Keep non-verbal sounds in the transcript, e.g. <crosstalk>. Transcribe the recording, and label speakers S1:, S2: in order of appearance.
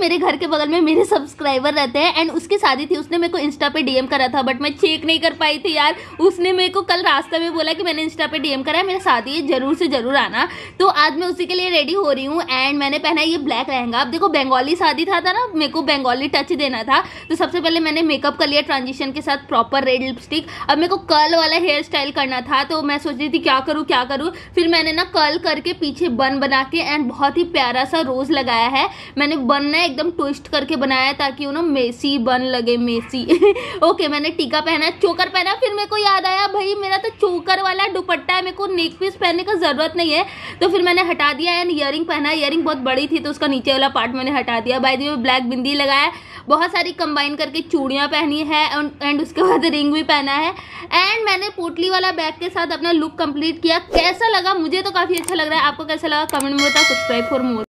S1: मेरे घर के बगल में मेरे सब्सक्राइबर रहते हैं एंड उसकी शादी थी उसने मेरे को इंस्टा पे डीएम करा था बट मैं चेक नहीं कर पाई थी यार उसने मेरे को कल रास्ते में बोला कि मैंने इंस्टा पे डीएम करा है मेरा शादी है जरूर से जरूर आना तो आज मैं उसी के लिए रेडी हो रही हूँ एंड मैंने पहना ये ब्लैक रहेंगे अब देखो बंगाली शादी था, ना मेरे को बंगाली टच देना था तो सबसे पहले मैंने मेकअप कर लिया ट्रांजिशन के साथ प्रॉपर रेड लिपस्टिक अब मेरे को कल वाला हेयर स्टाइल करना था तो मैं सोच रही थी क्या करूँ क्या करूँ फिर मैंने ना कर्ल करके पीछे बन बना के एंड बहुत ही प्यारा सा रोज़ लगाया है मैंने बन ना एकदम ट्विस्ट करके बनाया है ताकि यू नो मेसी बन लगे मेसी ओके <laughs> मैंने टीका पहना चोकर पहना फिर मेरे को याद आया भाई मेरा तो चोकर वाला दुपट्टा है मेरे को नेक पीस पहनने का ज़रूरत नहीं है तो फिर मैंने हटा दिया एंड रिंग पहना ईयरिंग बहुत बड़ी थी तो उसका नीचे वाला पार्ट मैंने हटा दिया भाई जी ब्लैक बिंदी लगाया बहुत सारी कंबाइन करके चूड़ियाँ पहनी है एंड उसके बाद रिंग भी पहना है एंड मैंने पोटली वाला बैग के साथ अपना लुक कंप्लीट किया कैसा लगा मुझे तो काफ़ी अच्छा लग रहा है आपको कैसा लगा कमेंट में बताओ सब्सक्राइब फॉर
S2: मोर